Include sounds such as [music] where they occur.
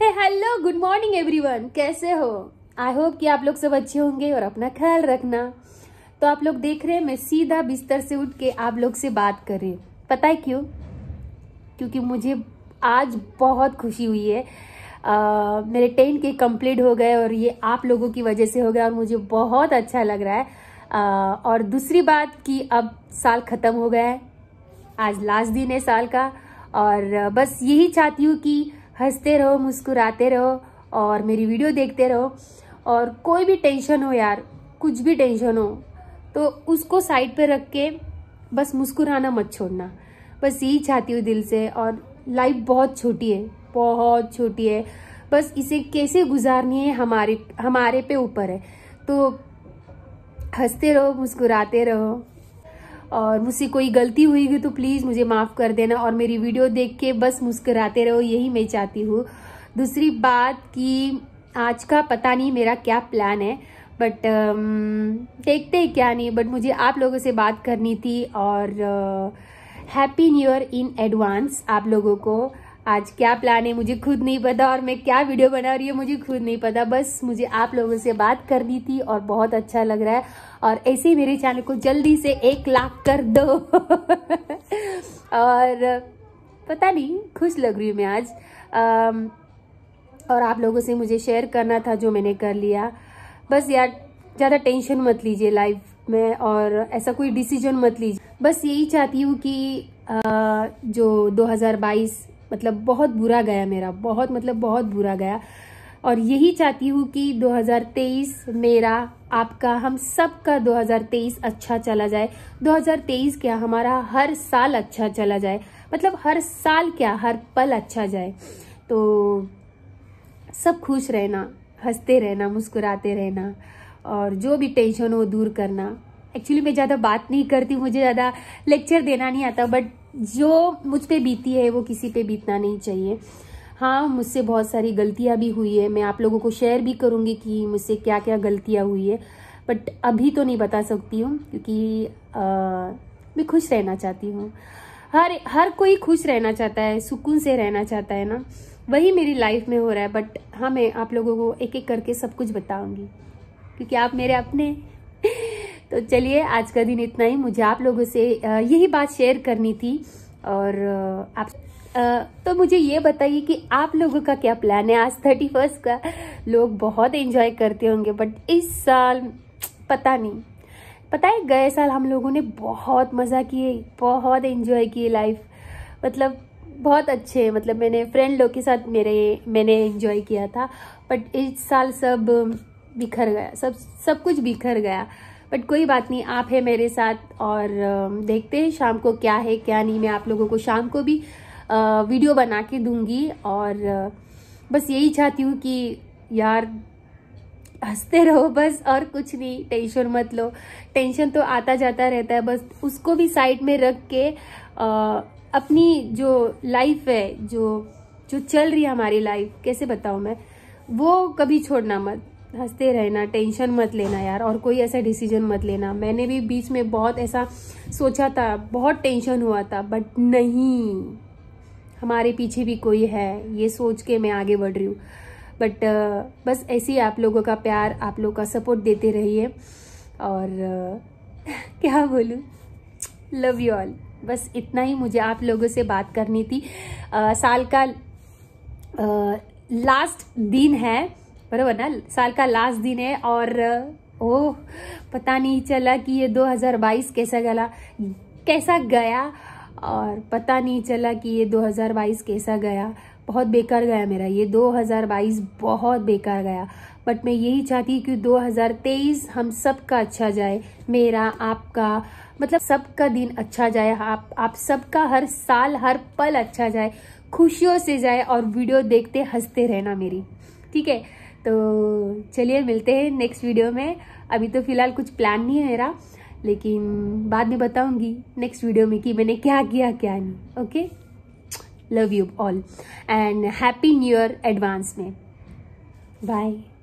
hello good morning everyone कैसे हो I hope कि आप लोग सब अच्छे होंगे और अपना ख्याल रखना तो आप लोग देख रहे हैं मैं सीधा बिस्तर से उठ के आप लोग से बात कर रही हूँ पता है क्यों क्योंकि मुझे आज बहुत खुशी हुई है आ, मेरे टेन के कंप्लीट हो गए और ये आप लोगों की वजह से हो गया और मुझे बहुत अच्छा लग रहा है आ, और दूसरी बात कि अब साल ख़त्म हो गया है आज लास्ट दिन है साल का और बस यही चाहती हूँ कि हंसते रहो मुस्कुराते रहो और मेरी वीडियो देखते रहो और कोई भी टेंशन हो यार कुछ भी टेंशन हो तो उसको साइड पे रख के बस मुस्कुराना मत छोड़ना बस यही चाहती हूँ दिल से और लाइफ बहुत छोटी है बहुत छोटी है बस इसे कैसे गुजारनी है हमारे हमारे पे ऊपर है तो हंसते रहो मुस्कुराते रहो और मुझसे कोई गलती हुई हुई तो प्लीज़ मुझे माफ़ कर देना और मेरी वीडियो देख के बस मुस्कराते रहो यही मैं चाहती हूँ दूसरी बात कि आज का पता नहीं मेरा क्या प्लान है बट um, देखते हैं क्या नहीं बट मुझे आप लोगों से बात करनी थी और happy new year in advance आप लोगों को आज क्या प्लान है मुझे खुद नहीं पता और मैं क्या वीडियो बना रही हूँ मुझे खुद नहीं पता बस मुझे आप लोगों से बात करनी थी और बहुत अच्छा लग रहा है और ऐसे ही मेरे चैनल को जल्दी से एक लाख कर दो और पता नहीं खुश लग रही हूँ मैं आज आम, और आप लोगों से मुझे शेयर करना था जो मैंने कर लिया बस यार ज़्यादा टेंशन मत लीजिए लाइफ में और ऐसा कोई डिसीजन मत लीजिए बस यही चाहती हूँ कि आ, जो मतलब बहुत बुरा गया मेरा बहुत मतलब बहुत बुरा गया और यही चाहती हूँ कि 2023 मेरा आपका हम सब का 2023 अच्छा चला जाए 2023 क्या हमारा हर साल अच्छा चला जाए मतलब हर साल क्या हर पल अच्छा जाए तो सब खुश रहना हंसते रहना मुस्कुराते रहना और जो भी टेंशन हो दूर करना एक्चुअली मैं ज़्यादा बात नहीं करती मुझे ज़्यादा लेक्चर देना नहीं आता बट जो मुझ पर बीती है वो किसी पे बीतना नहीं चाहिए हाँ मुझसे बहुत सारी गलतियाँ भी हुई है मैं आप लोगों को शेयर भी करूँगी कि मुझसे क्या क्या गलतियाँ हुई है बट अभी तो नहीं बता सकती हूँ क्योंकि आ, मैं खुश रहना चाहती हूँ हर हर कोई खुश रहना चाहता है सुकून से रहना चाहता है ना वही मेरी लाइफ में हो रहा है बट हाँ मैं आप लोगों को एक एक करके सब कुछ बताऊँगी क्योंकि आप मेरे अपने तो चलिए आज का दिन इतना ही मुझे आप लोगों से यही बात शेयर करनी थी और आप तो मुझे ये बताइए कि आप लोगों का क्या प्लान है आज थर्टी फर्स्ट का लोग बहुत एंजॉय करते होंगे बट इस साल पता नहीं पता है गए साल हम लोगों ने बहुत मज़ा किए बहुत एंजॉय किए लाइफ मतलब बहुत अच्छे मतलब मैंने फ्रेंड लोग के साथ मेरे मैंने एंजॉय किया था बट इस साल सब बिखर गया सब सब कुछ बिखर गया बट कोई बात नहीं आप है मेरे साथ और देखते हैं शाम को क्या है क्या नहीं मैं आप लोगों को शाम को भी वीडियो बना के दूंगी और बस यही चाहती हूँ कि यार हंसते रहो बस और कुछ नहीं टेंशन मत लो टेंशन तो आता जाता रहता है बस उसको भी साइड में रख के आ, अपनी जो लाइफ है जो जो चल रही है हमारी लाइफ कैसे बताऊँ मैं वो कभी छोड़ना मत हंसते रहना टेंशन मत लेना यार और कोई ऐसा डिसीजन मत लेना मैंने भी बीच में बहुत ऐसा सोचा था बहुत टेंशन हुआ था बट नहीं हमारे पीछे भी कोई है ये सोच के मैं आगे बढ़ रही हूँ बट बस ऐसे ही आप लोगों का प्यार आप लोगों का सपोर्ट देते रहिए और [laughs] क्या बोलूँ लव यू ऑल बस इतना ही मुझे आप लोगों से बात करनी थी आ, साल का आ, लास्ट दिन है बरबर ना साल का लास्ट दिन है और ओ पता नहीं चला कि ये 2022 कैसा गला कैसा गया और पता नहीं चला कि ये 2022 कैसा गया बहुत बेकार गया मेरा ये 2022 बहुत बेकार गया बट मैं यही चाहती कि 2023 हम सबका अच्छा जाए मेरा आपका मतलब सबका दिन अच्छा जाए आप आप सबका हर साल हर पल अच्छा जाए खुशियों से जाए और वीडियो देखते हंसते रहना मेरी ठीक है तो चलिए मिलते हैं नेक्स्ट वीडियो में अभी तो फ़िलहाल कुछ प्लान नहीं है मेरा लेकिन बाद में बताऊंगी नेक्स्ट वीडियो में कि मैंने क्या किया क्या नहीं okay love you all and happy new year advance में बाय